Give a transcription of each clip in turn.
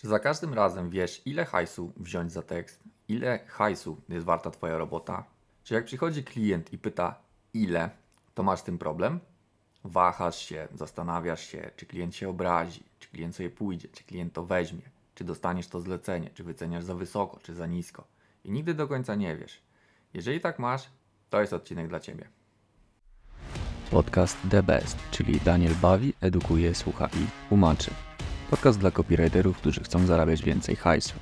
Czy za każdym razem wiesz, ile hajsu wziąć za tekst? Ile hajsu jest warta Twoja robota? Czy jak przychodzi klient i pyta, ile, to masz tym problem? Wahasz się, zastanawiasz się, czy klient się obrazi, czy klient sobie pójdzie, czy klient to weźmie, czy dostaniesz to zlecenie, czy wyceniasz za wysoko, czy za nisko. I nigdy do końca nie wiesz. Jeżeli tak masz, to jest odcinek dla Ciebie. Podcast The Best, czyli Daniel bawi, edukuje, słucha i tłumaczy. Podcast dla copywriterów, którzy chcą zarabiać więcej hajsu.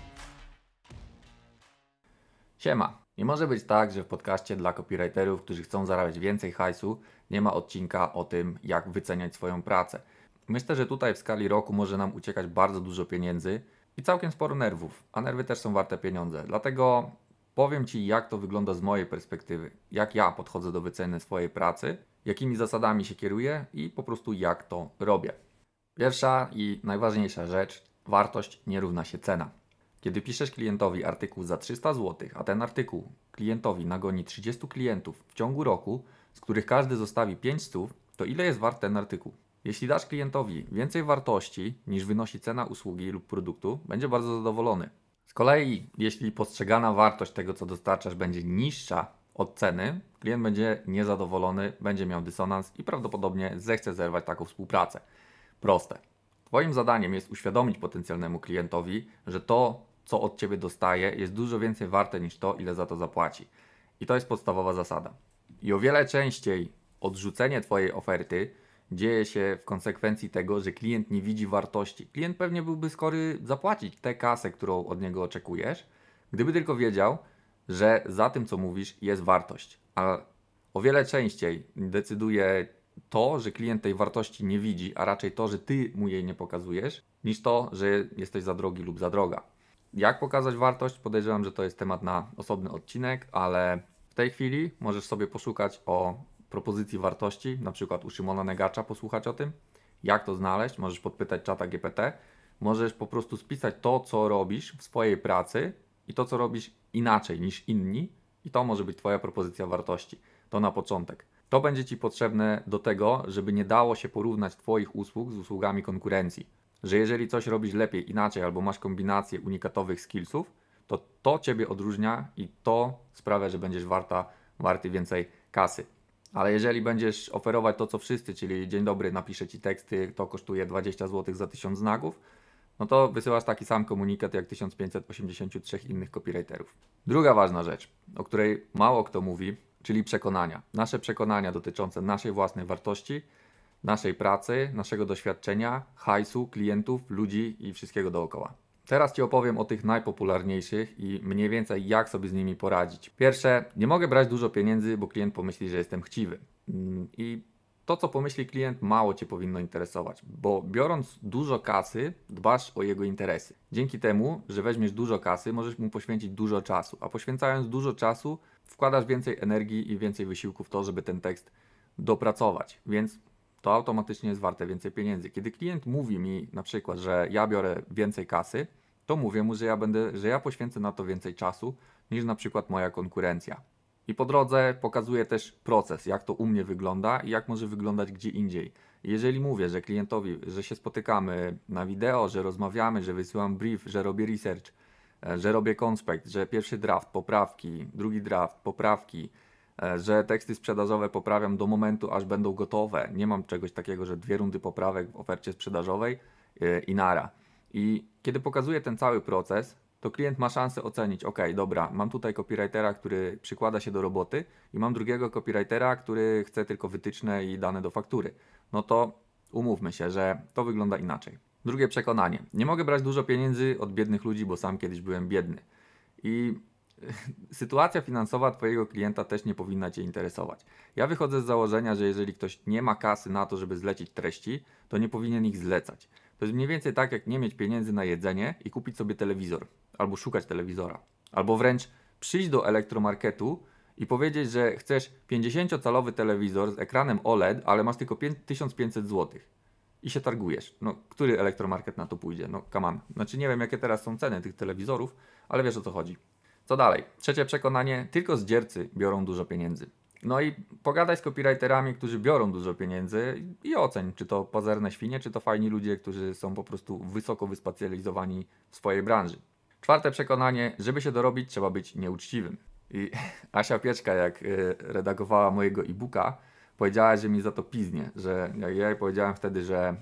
Siema. Nie może być tak, że w podcaście dla copywriterów, którzy chcą zarabiać więcej hajsu, nie ma odcinka o tym, jak wyceniać swoją pracę. Myślę, że tutaj w skali roku może nam uciekać bardzo dużo pieniędzy i całkiem sporo nerwów, a nerwy też są warte pieniądze. Dlatego powiem Ci, jak to wygląda z mojej perspektywy, jak ja podchodzę do wyceny swojej pracy, jakimi zasadami się kieruję i po prostu jak to robię. Pierwsza i najważniejsza rzecz, wartość nie równa się cena. Kiedy piszesz klientowi artykuł za 300 zł, a ten artykuł klientowi nagoni 30 klientów w ciągu roku, z których każdy zostawi 5 stów, to ile jest wart ten artykuł? Jeśli dasz klientowi więcej wartości niż wynosi cena usługi lub produktu, będzie bardzo zadowolony. Z kolei, jeśli postrzegana wartość tego, co dostarczasz, będzie niższa od ceny, klient będzie niezadowolony, będzie miał dysonans i prawdopodobnie zechce zerwać taką współpracę. Proste. Twoim zadaniem jest uświadomić potencjalnemu klientowi, że to, co od ciebie dostaje, jest dużo więcej warte niż to, ile za to zapłaci. I to jest podstawowa zasada. I o wiele częściej odrzucenie Twojej oferty dzieje się w konsekwencji tego, że klient nie widzi wartości. Klient pewnie byłby skory zapłacić tę kasę, którą od niego oczekujesz, gdyby tylko wiedział, że za tym, co mówisz, jest wartość. A o wiele częściej decyduje to, że klient tej wartości nie widzi, a raczej to, że ty mu jej nie pokazujesz, niż to, że jesteś za drogi lub za droga. Jak pokazać wartość? Podejrzewam, że to jest temat na osobny odcinek, ale w tej chwili możesz sobie poszukać o propozycji wartości, na przykład u Szymona Negacza posłuchać o tym, jak to znaleźć, możesz podpytać czata GPT, możesz po prostu spisać to, co robisz w swojej pracy i to, co robisz inaczej niż inni i to może być Twoja propozycja wartości. To na początek. To będzie Ci potrzebne do tego, żeby nie dało się porównać Twoich usług z usługami konkurencji. Że jeżeli coś robisz lepiej, inaczej, albo masz kombinację unikatowych skillsów, to to Ciebie odróżnia i to sprawia, że będziesz warta, warty więcej kasy. Ale jeżeli będziesz oferować to, co wszyscy, czyli dzień dobry, napiszę Ci teksty, to kosztuje 20 zł za 1000 znaków, no to wysyłasz taki sam komunikat jak 1583 innych copywriterów. Druga ważna rzecz, o której mało kto mówi, czyli przekonania. Nasze przekonania dotyczące naszej własnej wartości, naszej pracy, naszego doświadczenia, hajsu, klientów, ludzi i wszystkiego dookoła. Teraz Ci opowiem o tych najpopularniejszych i mniej więcej jak sobie z nimi poradzić. Pierwsze, nie mogę brać dużo pieniędzy, bo klient pomyśli, że jestem chciwy. Mm, I to, co pomyśli klient, mało Cię powinno interesować, bo biorąc dużo kasy, dbasz o jego interesy. Dzięki temu, że weźmiesz dużo kasy, możesz mu poświęcić dużo czasu, a poświęcając dużo czasu, wkładasz więcej energii i więcej wysiłku w to, żeby ten tekst dopracować, więc to automatycznie jest warte więcej pieniędzy. Kiedy klient mówi mi na przykład, że ja biorę więcej kasy, to mówię mu, że ja będę, że ja poświęcę na to więcej czasu niż na przykład moja konkurencja. I po drodze pokazuję też proces, jak to u mnie wygląda i jak może wyglądać gdzie indziej. Jeżeli mówię, że klientowi, że się spotykamy na wideo, że rozmawiamy, że wysyłam brief, że robię research, E, że robię konspekt, że pierwszy draft, poprawki, drugi draft, poprawki, e, że teksty sprzedażowe poprawiam do momentu, aż będą gotowe. Nie mam czegoś takiego, że dwie rundy poprawek w ofercie sprzedażowej e, i nara. I kiedy pokazuję ten cały proces, to klient ma szansę ocenić, ok, dobra, mam tutaj copywritera, który przykłada się do roboty i mam drugiego copywritera, który chce tylko wytyczne i dane do faktury. No to umówmy się, że to wygląda inaczej. Drugie przekonanie. Nie mogę brać dużo pieniędzy od biednych ludzi, bo sam kiedyś byłem biedny. I sytuacja finansowa Twojego klienta też nie powinna Cię interesować. Ja wychodzę z założenia, że jeżeli ktoś nie ma kasy na to, żeby zlecić treści, to nie powinien ich zlecać. To jest mniej więcej tak, jak nie mieć pieniędzy na jedzenie i kupić sobie telewizor, albo szukać telewizora, albo wręcz przyjść do elektromarketu i powiedzieć, że chcesz 50-calowy telewizor z ekranem OLED, ale masz tylko 1500 złotych i się targujesz. No, który elektromarket na to pójdzie? No, kaman. Znaczy, nie wiem, jakie teraz są ceny tych telewizorów, ale wiesz o co chodzi. Co dalej? Trzecie przekonanie: tylko zdziercy biorą dużo pieniędzy. No i pogadaj z copywriterami, którzy biorą dużo pieniędzy i oceń, czy to pazerne świnie, czy to fajni ludzie, którzy są po prostu wysoko wyspecjalizowani w swojej branży. Czwarte przekonanie, żeby się dorobić, trzeba być nieuczciwym. I Asia Pieczka, jak y, redagowała mojego e-booka, powiedziała, że mi za to piznie, że ja jej powiedziałem wtedy, że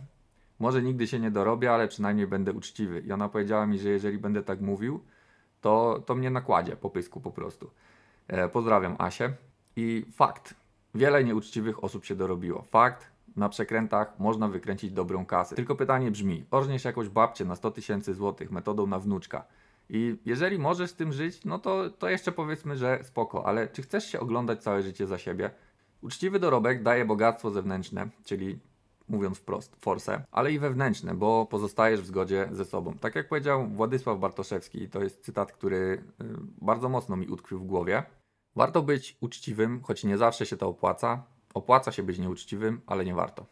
może nigdy się nie dorobię, ale przynajmniej będę uczciwy. I ona powiedziała mi, że jeżeli będę tak mówił, to, to mnie nakładzie po pysku po prostu. E, pozdrawiam Asię. I fakt, wiele nieuczciwych osób się dorobiło. Fakt, na przekrętach można wykręcić dobrą kasę. Tylko pytanie brzmi, orżniesz jakąś babcię na 100 tysięcy złotych metodą na wnuczka. I jeżeli możesz z tym żyć, no to, to jeszcze powiedzmy, że spoko, ale czy chcesz się oglądać całe życie za siebie? Uczciwy dorobek daje bogactwo zewnętrzne, czyli mówiąc wprost, forsę, ale i wewnętrzne, bo pozostajesz w zgodzie ze sobą. Tak jak powiedział Władysław Bartoszewski, to jest cytat, który y, bardzo mocno mi utkwił w głowie. Warto być uczciwym, choć nie zawsze się to opłaca. Opłaca się być nieuczciwym, ale nie warto.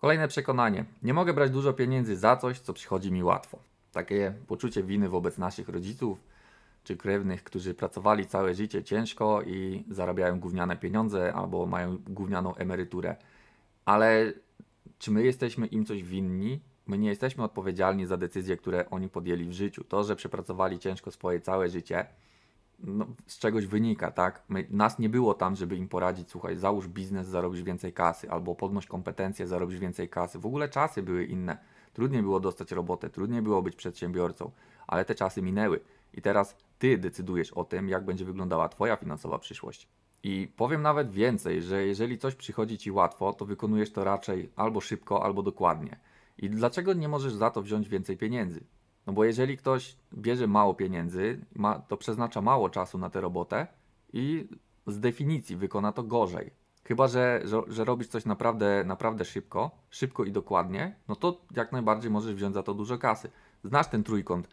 Kolejne przekonanie. Nie mogę brać dużo pieniędzy za coś, co przychodzi mi łatwo. Takie poczucie winy wobec naszych rodziców, czy krewnych, którzy pracowali całe życie ciężko i zarabiają gówniane pieniądze albo mają gównianą emeryturę. Ale czy my jesteśmy im coś winni? My nie jesteśmy odpowiedzialni za decyzje, które oni podjęli w życiu. To, że przepracowali ciężko swoje całe życie, no, z czegoś wynika, tak? My, nas nie było tam, żeby im poradzić, słuchaj, załóż biznes, zarobisz więcej kasy, albo podnoś kompetencje, zarobisz więcej kasy. W ogóle czasy były inne. Trudniej było dostać robotę, trudniej było być przedsiębiorcą, ale te czasy minęły. I teraz ty decydujesz o tym, jak będzie wyglądała twoja finansowa przyszłość. I powiem nawet więcej, że jeżeli coś przychodzi ci łatwo, to wykonujesz to raczej albo szybko, albo dokładnie. I dlaczego nie możesz za to wziąć więcej pieniędzy? No bo jeżeli ktoś bierze mało pieniędzy, ma, to przeznacza mało czasu na tę robotę i z definicji wykona to gorzej. Chyba, że, że, że, robisz coś naprawdę, naprawdę szybko, szybko i dokładnie, no to jak najbardziej możesz wziąć za to dużo kasy. Znasz ten trójkąt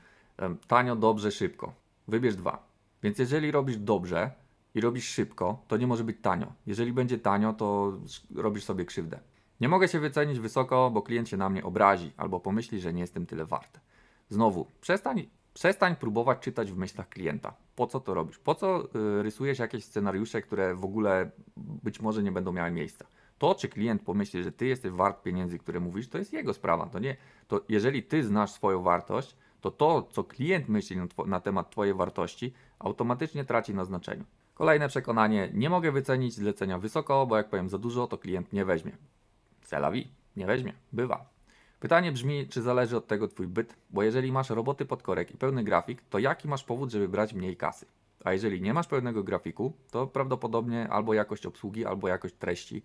tanio, dobrze, szybko. Wybierz dwa. Więc jeżeli robisz dobrze i robisz szybko, to nie może być tanio. Jeżeli będzie tanio, to robisz sobie krzywdę. Nie mogę się wycenić wysoko, bo klient się na mnie obrazi albo pomyśli, że nie jestem tyle wart. Znowu, przestań, przestań próbować czytać w myślach klienta. Po co to robisz? Po co y, rysujesz jakieś scenariusze, które w ogóle być może nie będą miały miejsca? To, czy klient pomyśli, że ty jesteś wart pieniędzy, które mówisz, to jest jego sprawa. To nie, to jeżeli ty znasz swoją wartość, to to, co klient myśli na temat Twojej wartości, automatycznie traci na znaczeniu. Kolejne przekonanie, nie mogę wycenić zlecenia wysoko, bo jak powiem za dużo, to klient nie weźmie. Celawi, nie weźmie, bywa. Pytanie brzmi, czy zależy od tego Twój byt, bo jeżeli masz roboty pod korek i pełny grafik, to jaki masz powód, żeby brać mniej kasy? A jeżeli nie masz pełnego grafiku, to prawdopodobnie albo jakość obsługi, albo jakość treści,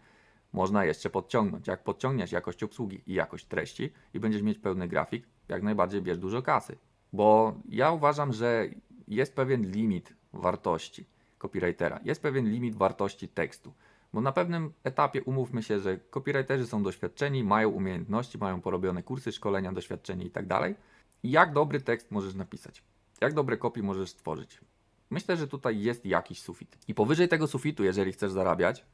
można jeszcze podciągnąć. Jak podciągniesz jakość obsługi i jakość treści i będziesz mieć pełny grafik, jak najbardziej bierz dużo kasy. Bo ja uważam, że jest pewien limit wartości copywritera, jest pewien limit wartości tekstu. Bo na pewnym etapie umówmy się, że copywriterzy są doświadczeni, mają umiejętności, mają porobione kursy, szkolenia, doświadczenie itd. Tak dalej. jak dobry tekst możesz napisać? Jak dobre kopie możesz stworzyć? Myślę, że tutaj jest jakiś sufit. I powyżej tego sufitu, jeżeli chcesz zarabiać,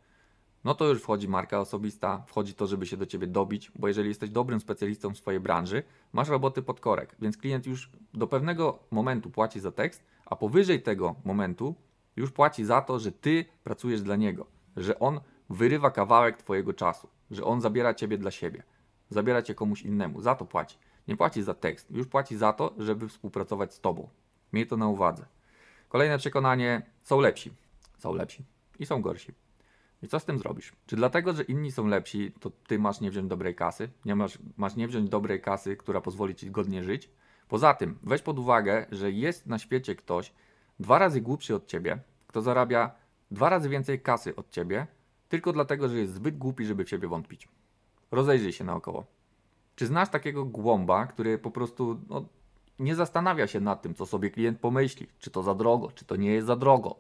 no to już wchodzi marka osobista, wchodzi to, żeby się do ciebie dobić, bo jeżeli jesteś dobrym specjalistą w swojej branży, masz roboty pod korek, więc klient już do pewnego momentu płaci za tekst, a powyżej tego momentu już płaci za to, że ty pracujesz dla niego, że on wyrywa kawałek twojego czasu, że on zabiera ciebie dla siebie, zabiera cię komuś innemu, za to płaci. Nie płaci za tekst, już płaci za to, żeby współpracować z tobą. Miej to na uwadze. Kolejne przekonanie: są lepsi, są lepsi i są gorsi. I co z tym zrobisz? Czy dlatego, że inni są lepsi, to ty masz nie wziąć dobrej kasy? Nie masz, masz nie wziąć dobrej kasy, która pozwoli ci godnie żyć? Poza tym, weź pod uwagę, że jest na świecie ktoś dwa razy głupszy od ciebie, kto zarabia dwa razy więcej kasy od ciebie, tylko dlatego, że jest zbyt głupi, żeby w siebie wątpić. Rozejrzyj się naokoło. Czy znasz takiego głąba, który po prostu no, nie zastanawia się nad tym, co sobie klient pomyśli? Czy to za drogo, czy to nie jest za drogo?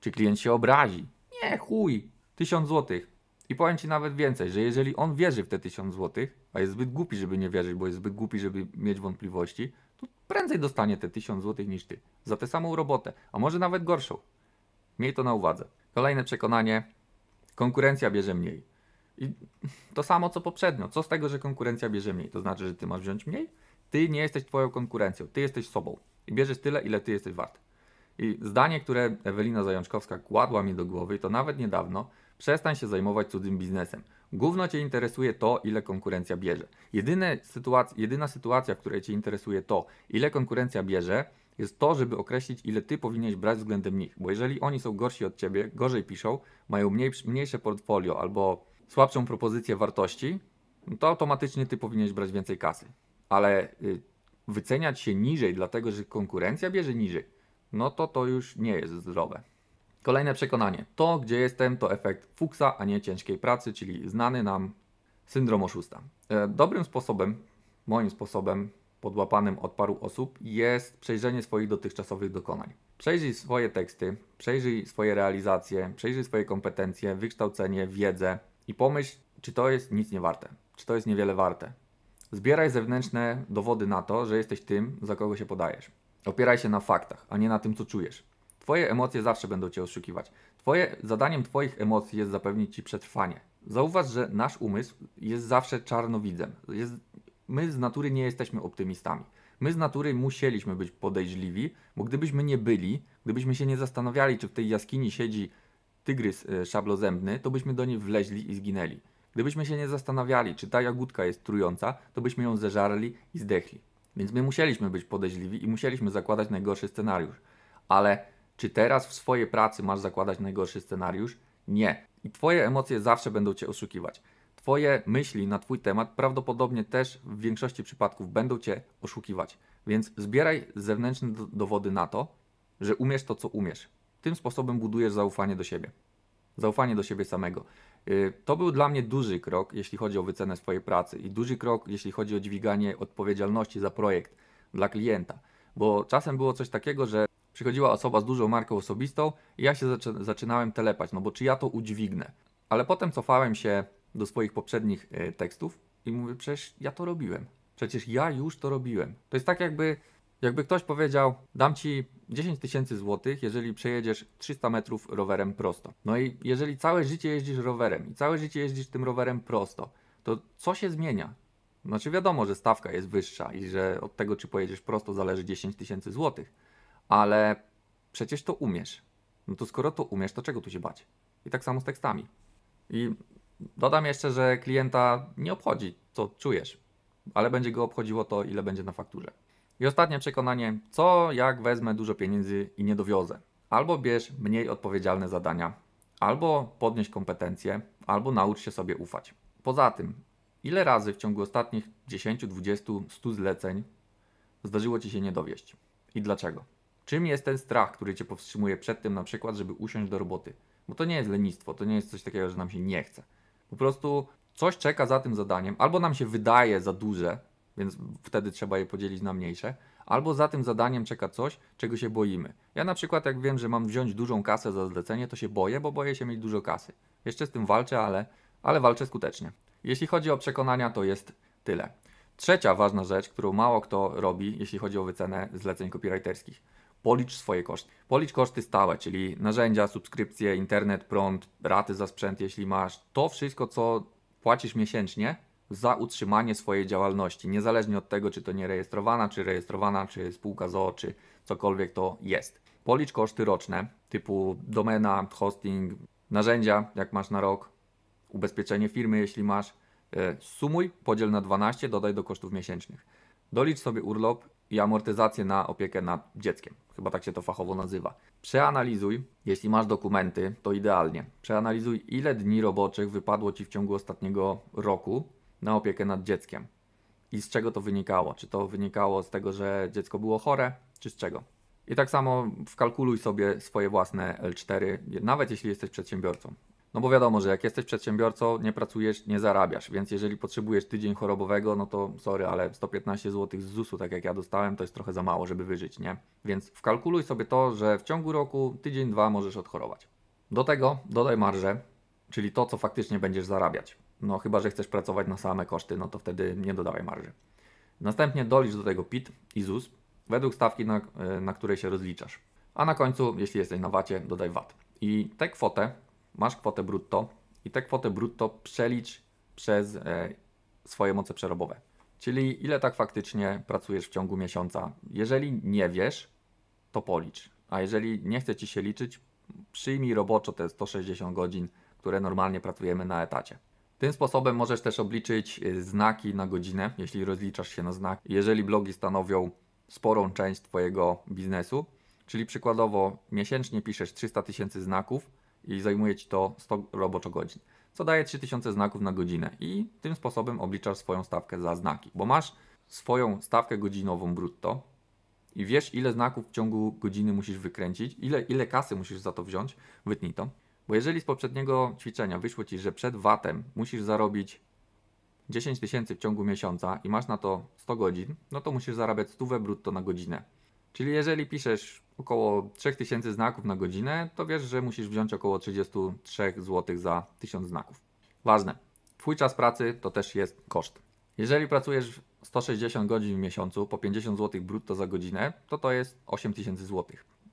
Czy klient się obrazi? Nie, chuj, 1000 zł. I powiem Ci nawet więcej, że jeżeli on wierzy w te 1000 zł, a jest zbyt głupi, żeby nie wierzyć, bo jest zbyt głupi, żeby mieć wątpliwości, to prędzej dostanie te 1000 zł niż Ty. Za tę samą robotę, a może nawet gorszą. Miej to na uwadze. Kolejne przekonanie. Konkurencja bierze mniej. I to samo co poprzednio. Co z tego, że konkurencja bierze mniej? To znaczy, że Ty masz wziąć mniej? Ty nie jesteś Twoją konkurencją, Ty jesteś sobą. I bierzesz tyle, ile Ty jesteś wart. I zdanie, które Ewelina Zajączkowska kładła mi do głowy, i to nawet niedawno, Przestań się zajmować cudzym biznesem. Główno Cię interesuje to, ile konkurencja bierze. Jedyne sytuac jedyna sytuacja, w której Cię interesuje to, ile konkurencja bierze, jest to, żeby określić, ile Ty powinieneś brać względem nich. Bo jeżeli oni są gorsi od Ciebie, gorzej piszą, mają mniej, mniejsze portfolio albo słabszą propozycję wartości, no to automatycznie Ty powinieneś brać więcej kasy. Ale y, wyceniać się niżej, dlatego że konkurencja bierze niżej, no to to już nie jest zdrowe. Kolejne przekonanie. To, gdzie jestem, to efekt fuksa, a nie ciężkiej pracy, czyli znany nam syndrom oszusta. E, dobrym sposobem, moim sposobem, podłapanym od paru osób, jest przejrzenie swoich dotychczasowych dokonań. Przejrzyj swoje teksty, przejrzyj swoje realizacje, przejrzyj swoje kompetencje, wykształcenie, wiedzę i pomyśl, czy to jest nic nie warte, czy to jest niewiele warte. Zbieraj zewnętrzne dowody na to, że jesteś tym, za kogo się podajesz. Opieraj się na faktach, a nie na tym, co czujesz. Twoje emocje zawsze będą Cię oszukiwać. Twoje, zadaniem Twoich emocji jest zapewnić Ci przetrwanie. Zauważ, że nasz umysł jest zawsze czarnowidzem. Jest, my z natury nie jesteśmy optymistami. My z natury musieliśmy być podejrzliwi, bo gdybyśmy nie byli, gdybyśmy się nie zastanawiali, czy w tej jaskini siedzi tygrys e, szablozębny, to byśmy do niej wleźli i zginęli. Gdybyśmy się nie zastanawiali, czy ta jagódka jest trująca, to byśmy ją zeżarli i zdechli. Więc my musieliśmy być podejrzliwi i musieliśmy zakładać najgorszy scenariusz. Ale czy teraz w swojej pracy masz zakładać najgorszy scenariusz? Nie. I Twoje emocje zawsze będą Cię oszukiwać. Twoje myśli na Twój temat prawdopodobnie też w większości przypadków będą Cię oszukiwać. Więc zbieraj zewnętrzne dowody na to, że umiesz to, co umiesz. Tym sposobem budujesz zaufanie do siebie. Zaufanie do siebie samego. Y, to był dla mnie duży krok, jeśli chodzi o wycenę swojej pracy i duży krok, jeśli chodzi o dźwiganie odpowiedzialności za projekt dla klienta. Bo czasem było coś takiego, że Przychodziła osoba z dużą marką osobistą i ja się zaczynałem telepać, no bo czy ja to udźwignę? Ale potem cofałem się do swoich poprzednich e, tekstów i mówię, przecież ja to robiłem. Przecież ja już to robiłem. To jest tak jakby, jakby ktoś powiedział, dam ci 10 tysięcy złotych, jeżeli przejedziesz 300 metrów rowerem prosto. No i jeżeli całe życie jeździsz rowerem i całe życie jeździsz tym rowerem prosto, to co się zmienia? Znaczy wiadomo, że stawka jest wyższa i że od tego, czy pojedziesz prosto, zależy 10 tysięcy złotych ale przecież to umiesz. No to skoro to umiesz, to czego tu się bać? I tak samo z tekstami. I dodam jeszcze, że klienta nie obchodzi, co czujesz, ale będzie go obchodziło to, ile będzie na fakturze. I ostatnie przekonanie, co jak wezmę dużo pieniędzy i nie dowiozę? Albo bierz mniej odpowiedzialne zadania, albo podnieś kompetencje, albo naucz się sobie ufać. Poza tym, ile razy w ciągu ostatnich 10, 20, 100 zleceń zdarzyło Ci się nie dowieść i dlaczego? Czym jest ten strach, który cię powstrzymuje przed tym, na przykład, żeby usiąść do roboty? Bo to nie jest lenistwo, to nie jest coś takiego, że nam się nie chce. Po prostu coś czeka za tym zadaniem, albo nam się wydaje za duże, więc wtedy trzeba je podzielić na mniejsze, albo za tym zadaniem czeka coś, czego się boimy. Ja na przykład, jak wiem, że mam wziąć dużą kasę za zlecenie, to się boję, bo boję się mieć dużo kasy. Jeszcze z tym walczę, ale, ale walczę skutecznie. Jeśli chodzi o przekonania, to jest tyle. Trzecia ważna rzecz, którą mało kto robi, jeśli chodzi o wycenę zleceń copywriterskich policz swoje koszty. Policz koszty stałe, czyli narzędzia, subskrypcje, internet, prąd, raty za sprzęt, jeśli masz. To wszystko, co płacisz miesięcznie za utrzymanie swojej działalności, niezależnie od tego, czy to nierejestrowana, czy rejestrowana, czy spółka z o, czy cokolwiek to jest. Policz koszty roczne, typu domena, hosting, narzędzia, jak masz na rok, ubezpieczenie firmy, jeśli masz. E, sumuj, podziel na 12, dodaj do kosztów miesięcznych. Dolicz sobie urlop i amortyzację na opiekę nad dzieckiem. Chyba tak się to fachowo nazywa. Przeanalizuj, jeśli masz dokumenty, to idealnie. Przeanalizuj, ile dni roboczych wypadło ci w ciągu ostatniego roku na opiekę nad dzieckiem. I z czego to wynikało? Czy to wynikało z tego, że dziecko było chore, czy z czego? I tak samo wkalkuluj sobie swoje własne L4, nawet jeśli jesteś przedsiębiorcą. No bo wiadomo, że jak jesteś przedsiębiorcą, nie pracujesz, nie zarabiasz, więc jeżeli potrzebujesz tydzień chorobowego, no to sorry, ale 115 zł z ZUS-u, tak jak ja dostałem, to jest trochę za mało, żeby wyżyć, nie? Więc wkalkuluj sobie to, że w ciągu roku tydzień, dwa możesz odchorować. Do tego dodaj marżę, czyli to, co faktycznie będziesz zarabiać. No chyba, że chcesz pracować na same koszty, no to wtedy nie dodawaj marży. Następnie dolicz do tego PIT i ZUS według stawki, na, na której się rozliczasz. A na końcu, jeśli jesteś na VAT-ie, dodaj VAT. I tę kwotę masz kwotę brutto i tę kwotę brutto przelicz przez e, swoje moce przerobowe. Czyli ile tak faktycznie pracujesz w ciągu miesiąca. Jeżeli nie wiesz, to policz. A jeżeli nie chce ci się liczyć, przyjmij roboczo te 160 godzin, które normalnie pracujemy na etacie. Tym sposobem możesz też obliczyć e, znaki na godzinę, jeśli rozliczasz się na znak. Jeżeli blogi stanowią sporą część Twojego biznesu, czyli przykładowo miesięcznie piszesz 300 tysięcy znaków, i zajmuje Ci to 100 roboczogodzin, co daje 3000 znaków na godzinę i tym sposobem obliczasz swoją stawkę za znaki, bo masz swoją stawkę godzinową brutto i wiesz ile znaków w ciągu godziny musisz wykręcić, ile, ile kasy musisz za to wziąć, wytnij to. Bo jeżeli z poprzedniego ćwiczenia wyszło Ci, że przed VAT-em musisz zarobić 10 tysięcy w ciągu miesiąca i masz na to 100 godzin, no to musisz zarabiać 100 brutto na godzinę. Czyli jeżeli piszesz około 3000 znaków na godzinę, to wiesz, że musisz wziąć około 33 zł za 1000 znaków. Ważne, twój czas pracy to też jest koszt. Jeżeli pracujesz 160 godzin w miesiącu po 50 zł brutto za godzinę, to to jest 8000 zł.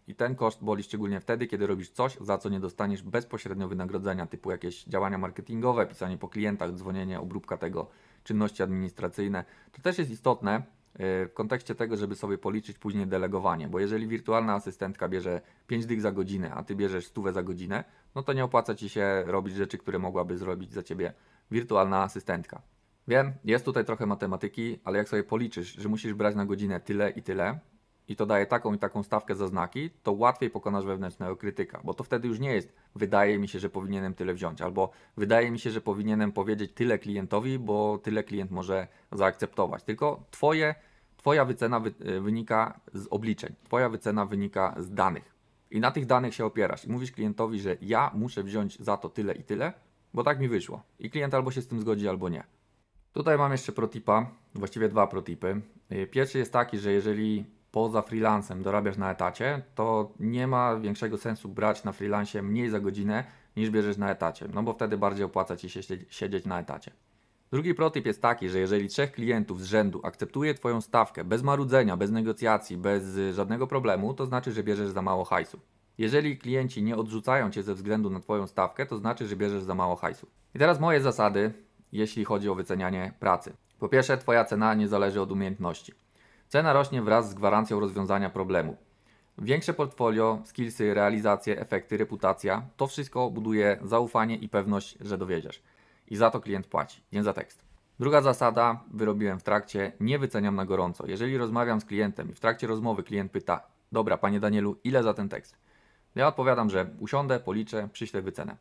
I ten koszt boli szczególnie wtedy, kiedy robisz coś, za co nie dostaniesz bezpośrednio wynagrodzenia, typu jakieś działania marketingowe, pisanie po klientach, dzwonienie, obróbka tego, czynności administracyjne. To też jest istotne, w kontekście tego, żeby sobie policzyć później delegowanie, bo jeżeli wirtualna asystentka bierze 5 dych za godzinę, a ty bierzesz stówę za godzinę, no to nie opłaca ci się robić rzeczy, które mogłaby zrobić za ciebie wirtualna asystentka. Wiem, jest tutaj trochę matematyki, ale jak sobie policzysz, że musisz brać na godzinę tyle i tyle, i to daje taką i taką stawkę za znaki, to łatwiej pokonasz wewnętrznego krytyka, bo to wtedy już nie jest wydaje mi się, że powinienem tyle wziąć, albo wydaje mi się, że powinienem powiedzieć tyle klientowi, bo tyle klient może zaakceptować. Tylko twoje, twoja wycena wy, e, wynika z obliczeń, twoja wycena wynika z danych. I na tych danych się opierasz. I mówisz klientowi, że ja muszę wziąć za to tyle i tyle, bo tak mi wyszło. I klient albo się z tym zgodzi, albo nie. Tutaj mam jeszcze protipa, właściwie dwa protipy. E, pierwszy jest taki, że jeżeli poza freelancem dorabiasz na etacie, to nie ma większego sensu brać na freelancie mniej za godzinę niż bierzesz na etacie, no bo wtedy bardziej opłaca Ci się siedzieć na etacie. Drugi protyp jest taki, że jeżeli trzech klientów z rzędu akceptuje Twoją stawkę bez marudzenia, bez negocjacji, bez y, żadnego problemu, to znaczy, że bierzesz za mało hajsu. Jeżeli klienci nie odrzucają Cię ze względu na Twoją stawkę, to znaczy, że bierzesz za mało hajsu. I teraz moje zasady, jeśli chodzi o wycenianie pracy. Po pierwsze, Twoja cena nie zależy od umiejętności. Cena rośnie wraz z gwarancją rozwiązania problemu. Większe portfolio, skillsy, realizacje, efekty, reputacja to wszystko buduje zaufanie i pewność, że dowiedziesz. I za to klient płaci, nie za tekst. Druga zasada, wyrobiłem w trakcie, nie wyceniam na gorąco. Jeżeli rozmawiam z klientem i w trakcie rozmowy klient pyta: Dobra, panie Danielu, ile za ten tekst? Ja odpowiadam, że usiądę, policzę, przyślę wycenę.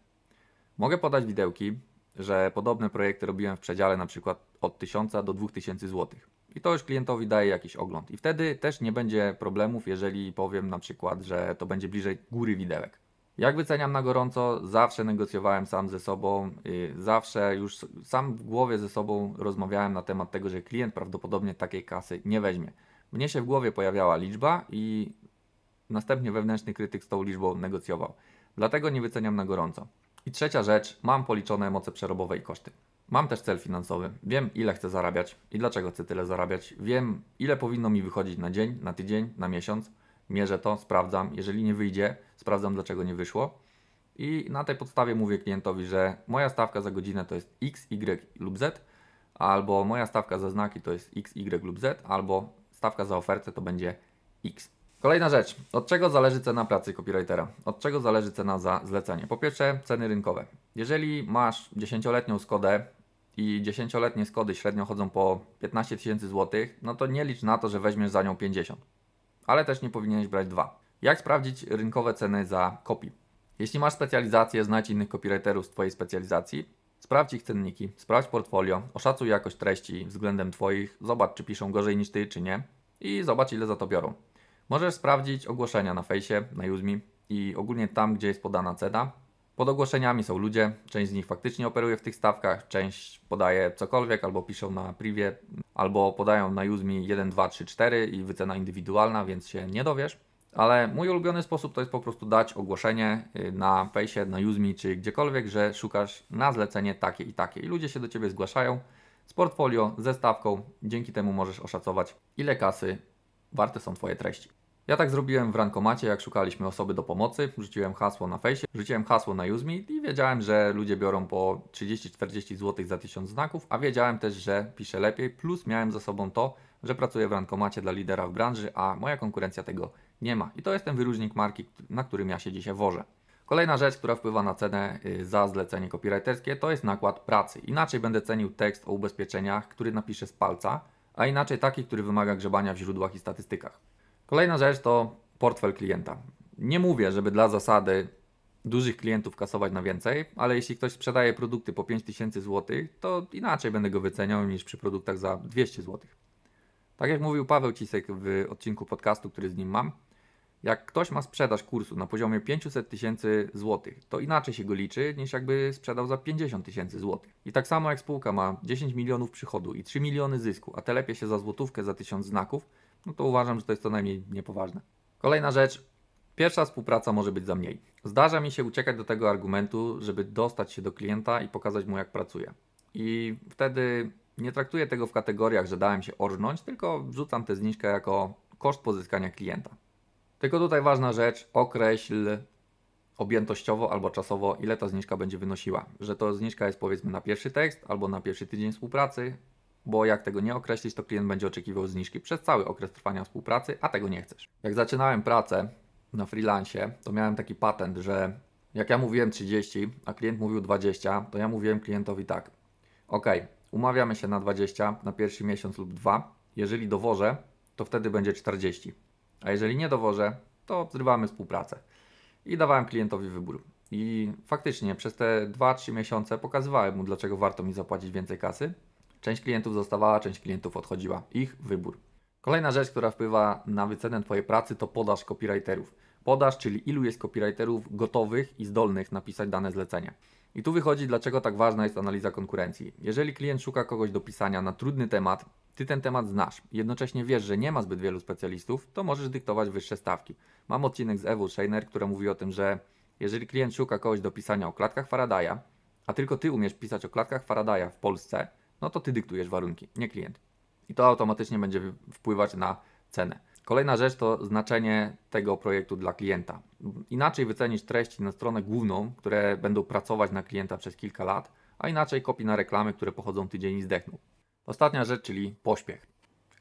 Mogę podać widełki, że podobne projekty robiłem w przedziale np. od 1000 do 2000 zł i to już klientowi daje jakiś ogląd. I wtedy też nie będzie problemów, jeżeli powiem na przykład, że to będzie bliżej góry widełek. Jak wyceniam na gorąco, zawsze negocjowałem sam ze sobą, y, zawsze już sam w głowie ze sobą rozmawiałem na temat tego, że klient prawdopodobnie takiej kasy nie weźmie. Mnie się w głowie pojawiała liczba i następnie wewnętrzny krytyk z tą liczbą negocjował. Dlatego nie wyceniam na gorąco. I trzecia rzecz, mam policzone moce przerobowe i koszty. Mam też cel finansowy. Wiem, ile chcę zarabiać i dlaczego chcę tyle zarabiać. Wiem, ile powinno mi wychodzić na dzień, na tydzień, na miesiąc. Mierzę to, sprawdzam. Jeżeli nie wyjdzie, sprawdzam, dlaczego nie wyszło. I na tej podstawie mówię klientowi, że moja stawka za godzinę to jest X, Y lub Z, albo moja stawka za znaki to jest X, Y lub Z, albo stawka za ofertę to będzie X. Kolejna rzecz. Od czego zależy cena pracy copywritera? Od czego zależy cena za zlecenie? Po pierwsze, ceny rynkowe. Jeżeli masz 10-letnią Skodę i dziesięcioletnie Skody średnio chodzą po 15 tysięcy złotych, no to nie licz na to, że weźmiesz za nią 50. Ale też nie powinieneś brać dwa. Jak sprawdzić rynkowe ceny za kopi? Jeśli masz specjalizację, znajdź innych copywriterów z Twojej specjalizacji, sprawdź ich cenniki, sprawdź portfolio, oszacuj jakość treści względem Twoich, zobacz czy piszą gorzej niż Ty czy nie i zobacz ile za to biorą. Możesz sprawdzić ogłoszenia na fejsie, na Uzmi i ogólnie tam, gdzie jest podana cena, pod ogłoszeniami są ludzie, część z nich faktycznie operuje w tych stawkach, część podaje cokolwiek, albo piszą na privie, albo podają na Uzmi 1, 2, 3, 4 i wycena indywidualna, więc się nie dowiesz. Ale mój ulubiony sposób to jest po prostu dać ogłoszenie y, na fejsie, na Uzmi czy gdziekolwiek, że szukasz na zlecenie takie i takie. I ludzie się do Ciebie zgłaszają z portfolio, ze stawką. Dzięki temu możesz oszacować, ile kasy warte są Twoje treści. Ja tak zrobiłem w rankomacie, jak szukaliśmy osoby do pomocy, rzuciłem hasło na fejsie, rzuciłem hasło na UseMe i wiedziałem, że ludzie biorą po 30-40 zł za 1000 znaków, a wiedziałem też, że piszę lepiej, plus miałem za sobą to, że pracuję w rankomacie dla lidera w branży, a moja konkurencja tego nie ma. I to jest ten wyróżnik marki, na którym ja się dzisiaj wożę. Kolejna rzecz, która wpływa na cenę y, za zlecenie copywriterskie, to jest nakład pracy. Inaczej będę cenił tekst o ubezpieczeniach, który napiszę z palca, a inaczej taki, który wymaga grzebania w źródłach i statystykach. Kolejna rzecz to portfel klienta. Nie mówię, żeby dla zasady dużych klientów kasować na więcej, ale jeśli ktoś sprzedaje produkty po 5000 zł, to inaczej będę go wyceniał niż przy produktach za 200 zł. Tak jak mówił Paweł Cisek w odcinku podcastu, który z nim mam, jak ktoś ma sprzedaż kursu na poziomie 500 tysięcy złotych, to inaczej się go liczy niż jakby sprzedał za 50 tysięcy złotych. I tak samo jak spółka ma 10 milionów przychodu i 3 miliony zysku, a telepie się za złotówkę za 1000 znaków, no to uważam, że to jest co najmniej niepoważne. Kolejna rzecz. Pierwsza współpraca może być za mniej. Zdarza mi się uciekać do tego argumentu, żeby dostać się do klienta i pokazać mu, jak pracuję. I wtedy nie traktuję tego w kategoriach, że dałem się orżnąć, tylko wrzucam tę zniżkę jako koszt pozyskania klienta. Tylko tutaj ważna rzecz, określ objętościowo albo czasowo, ile ta zniżka będzie wynosiła. Że to zniżka jest powiedzmy na pierwszy tekst albo na pierwszy tydzień współpracy, bo jak tego nie określić, to klient będzie oczekiwał zniżki przez cały okres trwania współpracy, a tego nie chcesz. Jak zaczynałem pracę na freelancie, to miałem taki patent, że jak ja mówiłem 30, a klient mówił 20, to ja mówiłem klientowi tak: OK, umawiamy się na 20 na pierwszy miesiąc lub dwa. Jeżeli dowożę, to wtedy będzie 40. A jeżeli nie dowożę, to zrywamy współpracę. I dawałem klientowi wybór. I faktycznie przez te 2-3 miesiące pokazywałem mu, dlaczego warto mi zapłacić więcej kasy, Część klientów zostawała, część klientów odchodziła. Ich wybór. Kolejna rzecz, która wpływa na wycenę Twojej pracy, to podaż copywriterów. Podaż, czyli ilu jest copywriterów gotowych i zdolnych napisać dane zlecenie. I tu wychodzi, dlaczego tak ważna jest analiza konkurencji. Jeżeli klient szuka kogoś do pisania na trudny temat, ty ten temat znasz, jednocześnie wiesz, że nie ma zbyt wielu specjalistów, to możesz dyktować wyższe stawki. Mam odcinek z Ewu Scheiner, która mówi o tym, że jeżeli klient szuka kogoś do pisania o klatkach Faradaya, a tylko ty umiesz pisać o klatkach Faradaya w Polsce, no to ty dyktujesz warunki, nie klient. I to automatycznie będzie wpływać na cenę. Kolejna rzecz to znaczenie tego projektu dla klienta. Inaczej wycenić treści na stronę główną, które będą pracować na klienta przez kilka lat, a inaczej kopi na reklamy, które pochodzą tydzień i zdechną. Ostatnia rzecz, czyli pośpiech.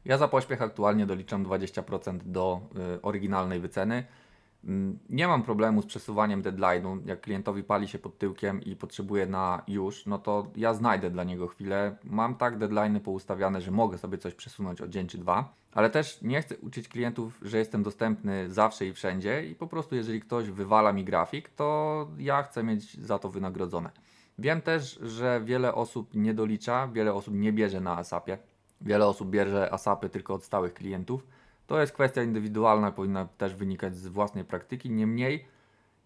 Ja za pośpiech aktualnie doliczam 20% do y, oryginalnej wyceny. Mm, nie mam problemu z przesuwaniem deadline'u, jak klientowi pali się pod tyłkiem i potrzebuje na już, no to ja znajdę dla niego chwilę. Mam tak deadline'y poustawiane, że mogę sobie coś przesunąć o dzień czy dwa, ale też nie chcę uczyć klientów, że jestem dostępny zawsze i wszędzie i po prostu jeżeli ktoś wywala mi grafik, to ja chcę mieć za to wynagrodzone. Wiem też, że wiele osób nie dolicza, wiele osób nie bierze na ASAPie. Wiele osób bierze ASAPy tylko od stałych klientów to jest kwestia indywidualna, powinna też wynikać z własnej praktyki. Niemniej,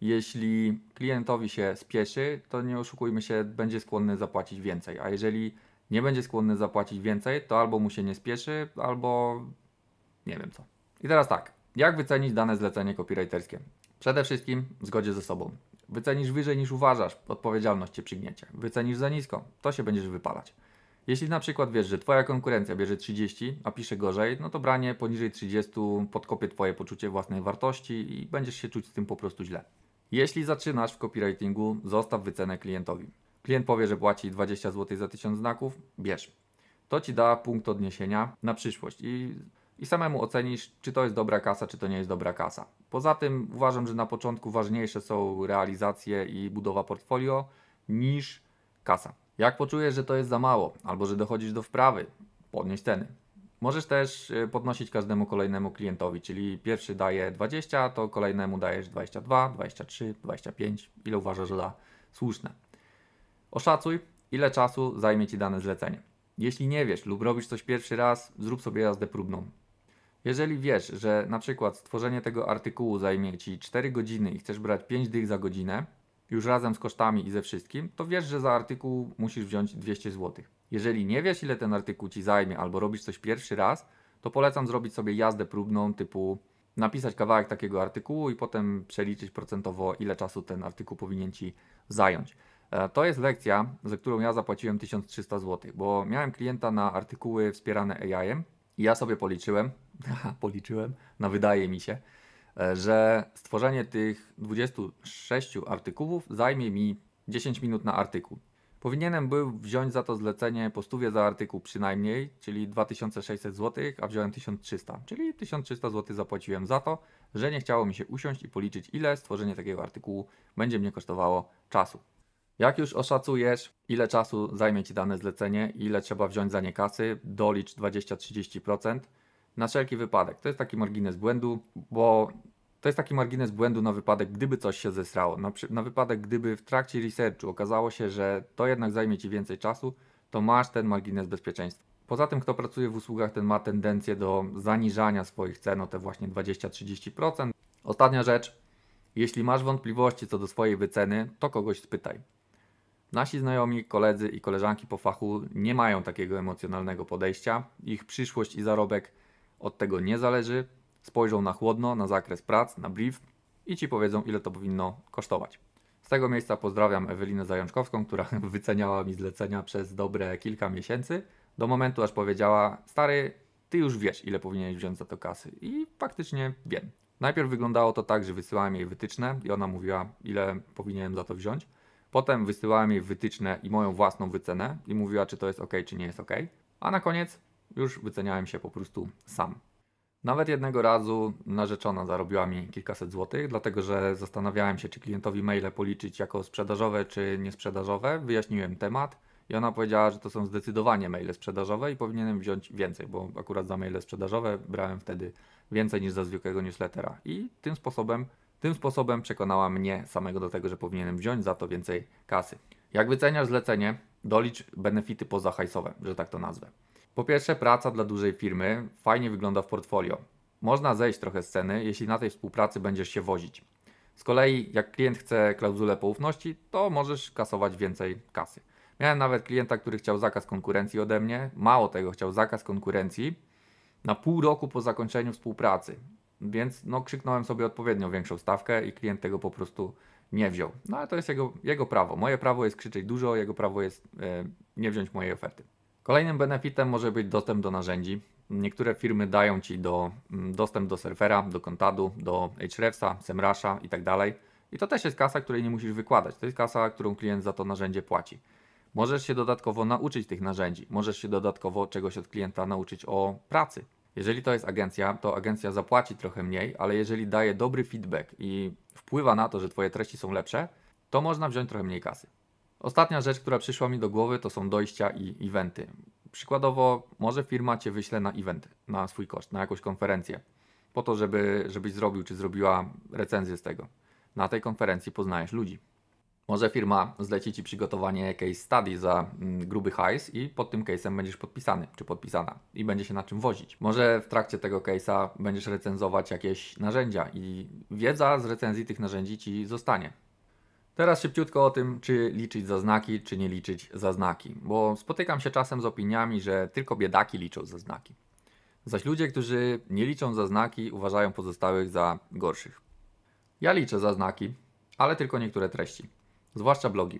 jeśli klientowi się spieszy, to nie oszukujmy się, będzie skłonny zapłacić więcej. A jeżeli nie będzie skłonny zapłacić więcej, to albo mu się nie spieszy, albo nie wiem co. I teraz tak, jak wycenić dane zlecenie copywriterskie? Przede wszystkim w zgodzie ze sobą. Wycenisz wyżej niż uważasz, odpowiedzialność cię przygniecie. Wycenisz za nisko, to się będziesz wypalać. Jeśli na przykład wiesz, że Twoja konkurencja bierze 30, a pisze gorzej, no to branie poniżej 30 podkopie Twoje poczucie własnej wartości i będziesz się czuć z tym po prostu źle. Jeśli zaczynasz w copywritingu, zostaw wycenę klientowi. Klient powie, że płaci 20 zł za 1000 znaków, bierz. To Ci da punkt odniesienia na przyszłość i, i samemu ocenisz, czy to jest dobra kasa, czy to nie jest dobra kasa. Poza tym uważam, że na początku ważniejsze są realizacje i budowa portfolio niż kasa. Jak poczujesz, że to jest za mało, albo że dochodzisz do wprawy, podnieś ceny. Możesz też y, podnosić każdemu kolejnemu klientowi, czyli pierwszy daje 20, to kolejnemu dajesz 22, 23, 25, ile uważasz za słuszne. Oszacuj, ile czasu zajmie Ci dane zlecenie. Jeśli nie wiesz lub robisz coś pierwszy raz, zrób sobie jazdę próbną. Jeżeli wiesz, że na przykład stworzenie tego artykułu zajmie Ci 4 godziny i chcesz brać 5 dych za godzinę, już razem z kosztami i ze wszystkim, to wiesz, że za artykuł musisz wziąć 200 zł. Jeżeli nie wiesz, ile ten artykuł ci zajmie, albo robisz coś pierwszy raz, to polecam zrobić sobie jazdę próbną, typu napisać kawałek takiego artykułu i potem przeliczyć procentowo, ile czasu ten artykuł powinien ci zająć. E, to jest lekcja, za którą ja zapłaciłem 1300 zł, bo miałem klienta na artykuły wspierane AI-em i ja sobie policzyłem, policzyłem, na wydaje mi się, E, że stworzenie tych 26 artykułów zajmie mi 10 minut na artykuł. Powinienem był wziąć za to zlecenie po 100 za artykuł przynajmniej, czyli 2600 zł, a wziąłem 1300, czyli 1300 zł zapłaciłem za to, że nie chciało mi się usiąść i policzyć ile stworzenie takiego artykułu będzie mnie kosztowało czasu. Jak już oszacujesz, ile czasu zajmie Ci dane zlecenie, ile trzeba wziąć za nie kasy, dolicz 20-30%, na wszelki wypadek. To jest taki margines błędu, bo to jest taki margines błędu na wypadek, gdyby coś się zesrało. Na, na wypadek, gdyby w trakcie researchu okazało się, że to jednak zajmie Ci więcej czasu, to masz ten margines bezpieczeństwa. Poza tym, kto pracuje w usługach, ten ma tendencję do zaniżania swoich cen o te właśnie 20-30%. Ostatnia rzecz, jeśli masz wątpliwości co do swojej wyceny, to kogoś spytaj. Nasi znajomi, koledzy i koleżanki po fachu nie mają takiego emocjonalnego podejścia. Ich przyszłość i zarobek od tego nie zależy. Spojrzą na chłodno, na zakres prac, na brief i ci powiedzą, ile to powinno kosztować. Z tego miejsca pozdrawiam Ewelinę Zajączkowską, która wyceniała mi zlecenia przez dobre kilka miesięcy, do momentu aż powiedziała: Stary, ty już wiesz, ile powinieneś wziąć za to kasy. I faktycznie wiem. Najpierw wyglądało to tak, że wysyłałem jej wytyczne i ona mówiła, ile powinienem za to wziąć. Potem wysyłałem jej wytyczne i moją własną wycenę i mówiła, czy to jest ok, czy nie jest ok. A na koniec już wyceniałem się po prostu sam. Nawet jednego razu narzeczona zarobiła mi kilkaset złotych, dlatego że zastanawiałem się, czy klientowi maile policzyć jako sprzedażowe czy niesprzedażowe. Wyjaśniłem temat i ona powiedziała, że to są zdecydowanie maile sprzedażowe i powinienem wziąć więcej, bo akurat za maile sprzedażowe brałem wtedy więcej niż za zwykłego newslettera. I tym sposobem, tym sposobem przekonała mnie samego do tego, że powinienem wziąć za to więcej kasy. Jak wyceniasz zlecenie, dolicz benefity pozahajsowe, że tak to nazwę. Po pierwsze, praca dla dużej firmy fajnie wygląda w portfolio. Można zejść trochę z ceny, jeśli na tej współpracy będziesz się wozić. Z kolei, jak klient chce klauzulę poufności, to możesz kasować więcej kasy. Miałem nawet klienta, który chciał zakaz konkurencji ode mnie. Mało tego, chciał zakaz konkurencji na pół roku po zakończeniu współpracy. Więc no, krzyknąłem sobie odpowiednio większą stawkę i klient tego po prostu nie wziął. No ale to jest jego, jego prawo. Moje prawo jest krzyczeć dużo, jego prawo jest e, nie wziąć mojej oferty. Kolejnym benefitem może być dostęp do narzędzi. Niektóre firmy dają Ci do, mm, dostęp do serwera, do kontadu, do Ahrefsa, Semrasha tak dalej. I to też jest kasa, której nie musisz wykładać. To jest kasa, którą klient za to narzędzie płaci. Możesz się dodatkowo nauczyć tych narzędzi, możesz się dodatkowo czegoś od klienta nauczyć o pracy. Jeżeli to jest agencja, to agencja zapłaci trochę mniej, ale jeżeli daje dobry feedback i wpływa na to, że Twoje treści są lepsze, to można wziąć trochę mniej kasy. Ostatnia rzecz, która przyszła mi do głowy, to są dojścia i eventy. Przykładowo, może firma Cię wyśle na event, na swój koszt, na jakąś konferencję, po to, żeby, żebyś zrobił czy zrobiła recenzję z tego. Na tej konferencji poznajesz ludzi. Może firma zleci Ci przygotowanie jakiejś study za mm, gruby hajs i pod tym case'em będziesz podpisany czy podpisana i będzie się na czym wozić. Może w trakcie tego case'a będziesz recenzować jakieś narzędzia i wiedza z recenzji tych narzędzi Ci zostanie. Teraz szybciutko o tym, czy liczyć za znaki, czy nie liczyć za znaki, bo spotykam się czasem z opiniami, że tylko biedaki liczą za znaki. Zaś ludzie, którzy nie liczą za znaki, uważają pozostałych za gorszych. Ja liczę za znaki, ale tylko niektóre treści, zwłaszcza blogi.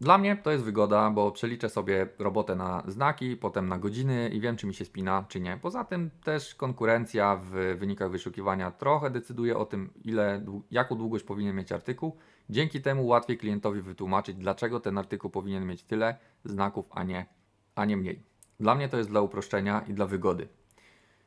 Dla mnie to jest wygoda, bo przeliczę sobie robotę na znaki, potem na godziny i wiem, czy mi się spina, czy nie. Poza tym też konkurencja w wynikach wyszukiwania trochę decyduje o tym, ile, jaką długość powinien mieć artykuł. Dzięki temu łatwiej klientowi wytłumaczyć, dlaczego ten artykuł powinien mieć tyle znaków, a nie, a nie mniej. Dla mnie to jest dla uproszczenia i dla wygody.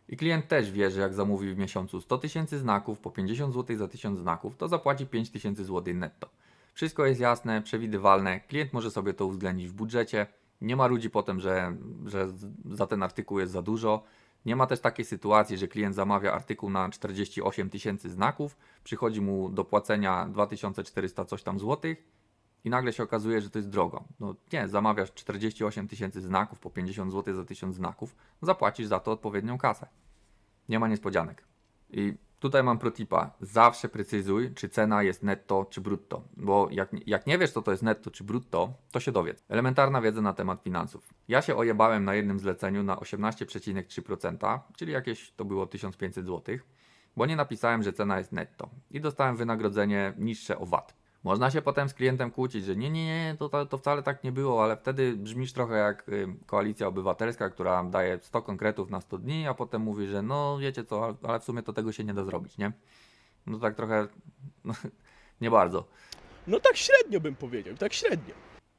I klient też wie, że jak zamówi w miesiącu 100 tysięcy znaków po 50 zł za 1000 znaków, to zapłaci 5 tysięcy zł netto. Wszystko jest jasne, przewidywalne, klient może sobie to uwzględnić w budżecie, nie ma ludzi potem, że, że za ten artykuł jest za dużo. Nie ma też takiej sytuacji, że klient zamawia artykuł na 48 tysięcy znaków, przychodzi mu do płacenia 2400 coś tam złotych i nagle się okazuje, że to jest drogo. No nie, zamawiasz 48 tysięcy znaków po 50 zł za 1000 znaków, zapłacisz za to odpowiednią kasę. Nie ma niespodzianek. I Tutaj mam protipa. Zawsze precyzuj, czy cena jest netto, czy brutto. Bo jak, jak nie wiesz, co to jest netto, czy brutto, to się dowiedz. Elementarna wiedza na temat finansów. Ja się ojebałem na jednym zleceniu na 18,3%, czyli jakieś to było 1500 zł, bo nie napisałem, że cena jest netto. I dostałem wynagrodzenie niższe o VAT. Można się potem z klientem kłócić, że nie, nie, nie, to, to wcale tak nie było, ale wtedy brzmisz trochę jak y, koalicja obywatelska, która daje 100 konkretów na 100 dni, a potem mówi, że no wiecie co, ale w sumie to tego się nie da zrobić, nie? No tak trochę, no, nie bardzo. No tak średnio bym powiedział, tak średnio.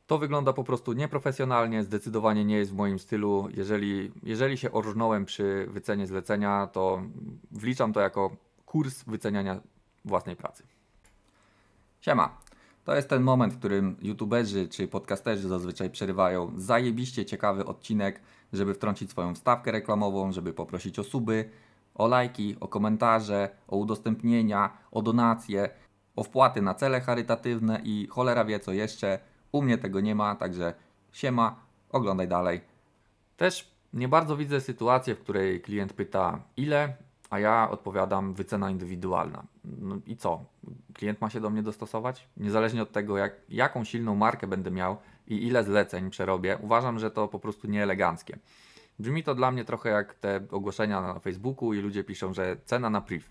To wygląda po prostu nieprofesjonalnie, zdecydowanie nie jest w moim stylu. Jeżeli, jeżeli się orżnąłem przy wycenie zlecenia, to wliczam to jako kurs wyceniania własnej pracy. Siema. To jest ten moment, w którym youtuberzy czy podcasterzy zazwyczaj przerywają zajebiście ciekawy odcinek, żeby wtrącić swoją wstawkę reklamową, żeby poprosić o suby, o lajki, o komentarze, o udostępnienia, o donacje, o wpłaty na cele charytatywne i cholera wie co jeszcze. U mnie tego nie ma, także siema, oglądaj dalej. Też nie bardzo widzę sytuację, w której klient pyta ile, a ja odpowiadam wycena indywidualna. No i co? Klient ma się do mnie dostosować? Niezależnie od tego, jak, jaką silną markę będę miał i ile zleceń przerobię, uważam, że to po prostu nieeleganckie. Brzmi to dla mnie trochę jak te ogłoszenia na Facebooku i ludzie piszą, że cena na priv.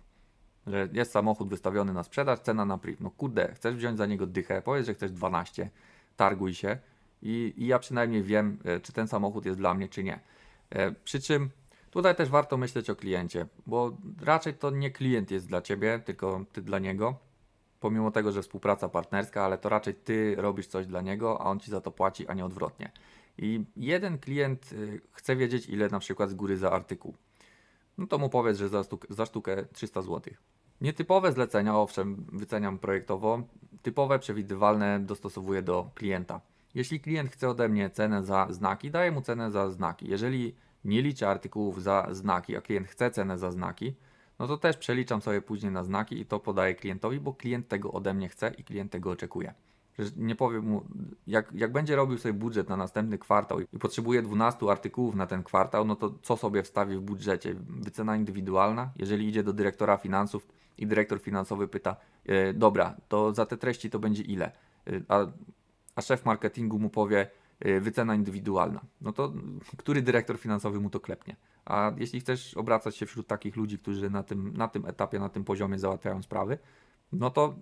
Że jest samochód wystawiony na sprzedaż, cena na priv. No kurde, chcesz wziąć za niego dychę, powiedz, że chcesz 12, targuj się i, i ja przynajmniej wiem, e, czy ten samochód jest dla mnie, czy nie. E, przy czym Tutaj też warto myśleć o kliencie, bo raczej to nie klient jest dla ciebie, tylko ty dla niego. Pomimo tego, że współpraca partnerska, ale to raczej ty robisz coś dla niego, a on ci za to płaci, a nie odwrotnie. I jeden klient y, chce wiedzieć, ile na przykład z góry za artykuł. No to mu powiedz, że za, za sztukę 300 zł. Nietypowe zlecenia, owszem, wyceniam projektowo, typowe, przewidywalne dostosowuję do klienta. Jeśli klient chce ode mnie cenę za znaki, daję mu cenę za znaki. Jeżeli nie liczę artykułów za znaki, a klient chce cenę za znaki, no to też przeliczam sobie później na znaki i to podaję klientowi, bo klient tego ode mnie chce i klient tego oczekuje. nie powiem mu, jak, jak będzie robił sobie budżet na następny kwartał i potrzebuje 12 artykułów na ten kwartał, no to co sobie wstawi w budżecie? Wycena indywidualna? Jeżeli idzie do dyrektora finansów i dyrektor finansowy pyta, e, dobra, to za te treści to będzie ile? E, a, a szef marketingu mu powie, Y, wycena indywidualna. No to który dyrektor finansowy mu to klepnie? A jeśli chcesz obracać się wśród takich ludzi, którzy na tym, na tym etapie, na tym poziomie załatwiają sprawy, no to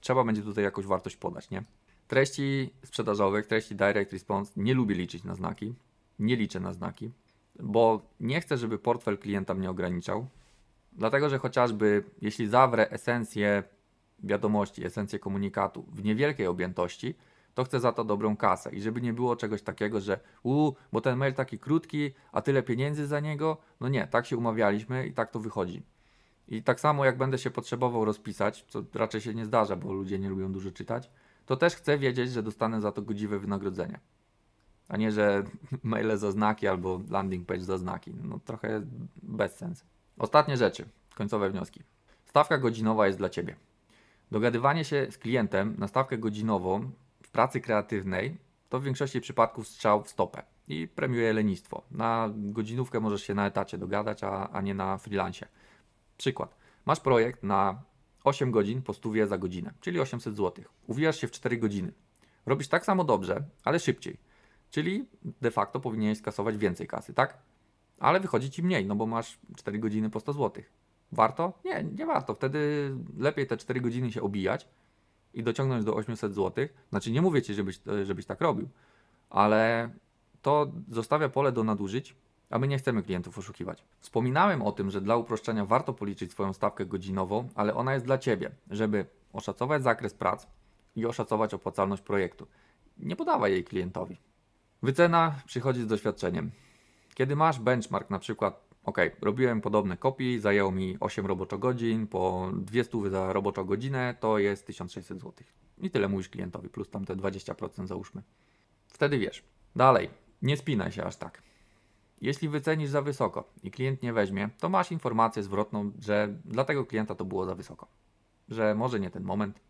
trzeba będzie tutaj jakąś wartość podać, nie? Treści sprzedażowych, treści direct response nie lubię liczyć na znaki, nie liczę na znaki, bo nie chcę, żeby portfel klienta mnie ograniczał, dlatego że chociażby jeśli zawrę esencję wiadomości, esencję komunikatu w niewielkiej objętości, to chcę za to dobrą kasę. I żeby nie było czegoś takiego, że u, bo ten mail taki krótki, a tyle pieniędzy za niego. No nie, tak się umawialiśmy i tak to wychodzi. I tak samo jak będę się potrzebował rozpisać, co raczej się nie zdarza, bo ludzie nie lubią dużo czytać, to też chcę wiedzieć, że dostanę za to godziwe wynagrodzenie. A nie, że maile za znaki albo landing page za znaki. No trochę bez sensu. Ostatnie rzeczy, końcowe wnioski. Stawka godzinowa jest dla Ciebie. Dogadywanie się z klientem na stawkę godzinową pracy kreatywnej, to w większości przypadków strzał w stopę i premiuje lenistwo. Na godzinówkę możesz się na etacie dogadać, a, a nie na freelancie. Przykład. Masz projekt na 8 godzin po 100 za godzinę, czyli 800 zł. Uwijasz się w 4 godziny. Robisz tak samo dobrze, ale szybciej. Czyli de facto powinieneś skasować więcej kasy, tak? Ale wychodzi ci mniej, no bo masz 4 godziny po 100 zł. Warto? Nie, nie warto. Wtedy lepiej te 4 godziny się obijać, i dociągnąć do 800 zł. Znaczy nie mówię Ci, żebyś, e, żebyś tak robił, ale to zostawia pole do nadużyć, a my nie chcemy klientów oszukiwać. Wspominałem o tym, że dla uproszczenia warto policzyć swoją stawkę godzinową, ale ona jest dla Ciebie, żeby oszacować zakres prac i oszacować opłacalność projektu. Nie podawaj jej klientowi. Wycena przychodzi z doświadczeniem. Kiedy masz benchmark, na przykład Ok, robiłem podobne kopii, zajęło mi 8 roboczogodzin, po 200 za roboczogodzinę to jest 1600 zł. I tyle mówisz klientowi, plus tam te 20% załóżmy. Wtedy wiesz. Dalej, nie spinaj się aż tak. Jeśli wycenisz za wysoko i klient nie weźmie, to masz informację zwrotną, że dla tego klienta to było za wysoko. Że może nie ten moment.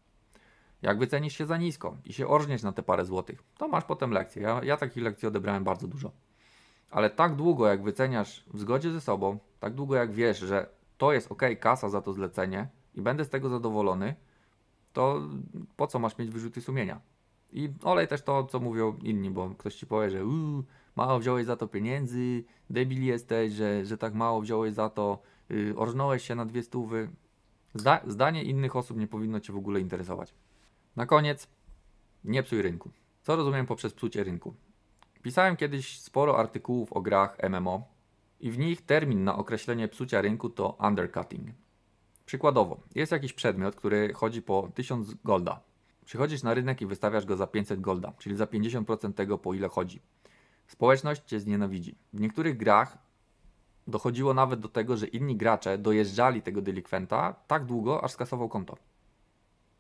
Jak wycenisz się za nisko i się orżniesz na te parę złotych, to masz potem lekcję. Ja, ja takich lekcji odebrałem bardzo dużo ale tak długo jak wyceniasz w zgodzie ze sobą, tak długo jak wiesz, że to jest ok, kasa za to zlecenie i będę z tego zadowolony, to po co masz mieć wyrzuty sumienia? I olej też to, co mówią inni, bo ktoś ci powie, że mało wziąłeś za to pieniędzy, debil jesteś, że, że tak mało wziąłeś za to, yy, orznąłeś się na dwie stówy. Zda zdanie innych osób nie powinno cię w ogóle interesować. Na koniec, nie psuj rynku. Co rozumiem poprzez psucie rynku? Pisałem kiedyś sporo artykułów o grach MMO i w nich termin na określenie psucia rynku to undercutting. Przykładowo, jest jakiś przedmiot, który chodzi po 1000 golda. Przychodzisz na rynek i wystawiasz go za 500 golda, czyli za 50% tego, po ile chodzi. Społeczność cię znienawidzi. W niektórych grach dochodziło nawet do tego, że inni gracze dojeżdżali tego delikwenta tak długo, aż skasował konto.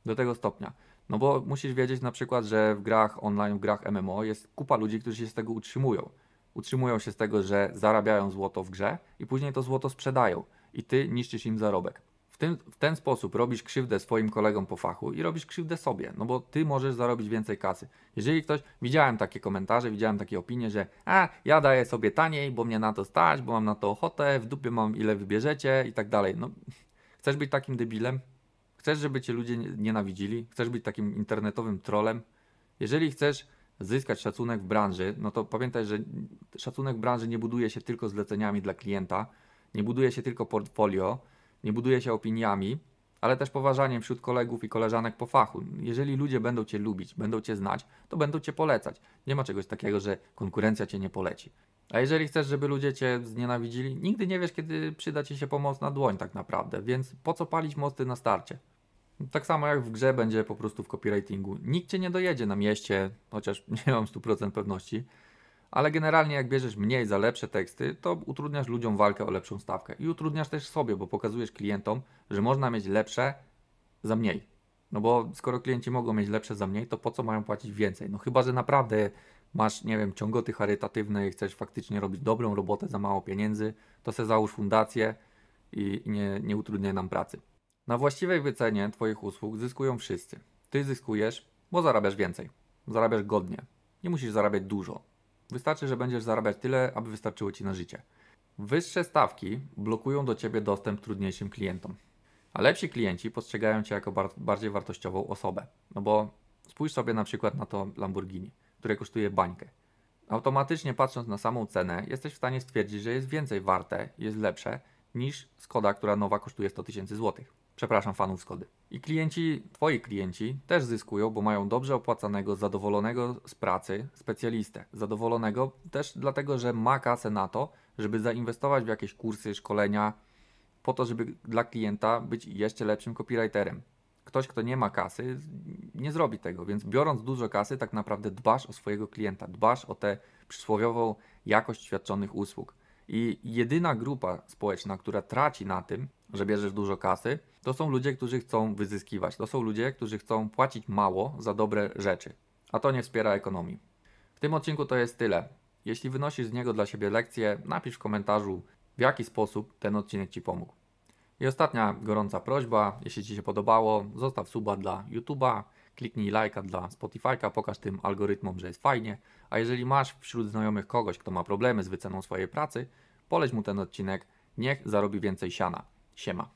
Do tego stopnia. No bo musisz wiedzieć na przykład, że w grach online, w grach MMO jest kupa ludzi, którzy się z tego utrzymują. Utrzymują się z tego, że zarabiają złoto w grze i później to złoto sprzedają i ty niszczysz im zarobek. W, w ten sposób robisz krzywdę swoim kolegom po fachu i robisz krzywdę sobie, no bo ty możesz zarobić więcej kasy. Jeżeli ktoś, widziałem takie komentarze, widziałem takie opinie, że a, ja daję sobie taniej, bo mnie na to stać, bo mam na to ochotę, w dupie mam ile wybierzecie i tak dalej. No, chcesz być takim debilem? Chcesz, żeby cię ludzie nienawidzili? Chcesz być takim internetowym trolem? Jeżeli chcesz zyskać szacunek w branży, no to pamiętaj, że szacunek w branży nie buduje się tylko zleceniami dla klienta, nie buduje się tylko portfolio, nie buduje się opiniami, ale też poważaniem wśród kolegów i koleżanek po fachu. Jeżeli ludzie będą cię lubić, będą cię znać, to będą cię polecać. Nie ma czegoś takiego, że konkurencja cię nie poleci. A jeżeli chcesz, żeby ludzie cię znienawidzili, nigdy nie wiesz, kiedy przyda ci się pomoc na dłoń tak naprawdę, więc po co palić mosty na starcie? Tak samo jak w grze będzie po prostu w copywritingu. Nikt cię nie dojedzie na mieście, chociaż nie mam 100% pewności. Ale generalnie jak bierzesz mniej za lepsze teksty, to utrudniasz ludziom walkę o lepszą stawkę. I utrudniasz też sobie, bo pokazujesz klientom, że można mieć lepsze za mniej. No bo skoro klienci mogą mieć lepsze za mniej, to po co mają płacić więcej? No chyba, że naprawdę masz, nie wiem, ciągoty charytatywne i chcesz faktycznie robić dobrą robotę za mało pieniędzy, to se załóż fundację i nie, nie utrudniaj nam pracy. Na właściwej wycenie Twoich usług zyskują wszyscy. Ty zyskujesz, bo zarabiasz więcej. Zarabiasz godnie. Nie musisz zarabiać dużo. Wystarczy, że będziesz zarabiać tyle, aby wystarczyło Ci na życie. Wyższe stawki blokują do Ciebie dostęp trudniejszym klientom. A lepsi klienci postrzegają Cię jako bar bardziej wartościową osobę. No bo spójrz sobie na przykład na to Lamborghini, które kosztuje bańkę. Automatycznie patrząc na samą cenę, jesteś w stanie stwierdzić, że jest więcej warte, jest lepsze niż Skoda, która nowa kosztuje 100 tysięcy złotych przepraszam, fanów Skody. I klienci, twoi klienci też zyskują, bo mają dobrze opłacanego, zadowolonego z pracy specjalistę. Zadowolonego też dlatego, że ma kasę na to, żeby zainwestować w jakieś kursy, szkolenia, po to, żeby dla klienta być jeszcze lepszym copywriterem. Ktoś, kto nie ma kasy, nie zrobi tego, więc biorąc dużo kasy, tak naprawdę dbasz o swojego klienta, dbasz o tę przysłowiową jakość świadczonych usług. I jedyna grupa społeczna, która traci na tym, że bierzesz dużo kasy, to są ludzie, którzy chcą wyzyskiwać. To są ludzie, którzy chcą płacić mało za dobre rzeczy, a to nie wspiera ekonomii. W tym odcinku to jest tyle. Jeśli wynosisz z niego dla siebie lekcję, napisz w komentarzu, w jaki sposób ten odcinek Ci pomógł. I ostatnia gorąca prośba, jeśli Ci się podobało, zostaw suba dla YouTube'a, kliknij lajka dla Spotify'ka, pokaż tym algorytmom, że jest fajnie, a jeżeli masz wśród znajomych kogoś, kto ma problemy z wyceną swojej pracy, poleć mu ten odcinek, niech zarobi więcej siana. Siema.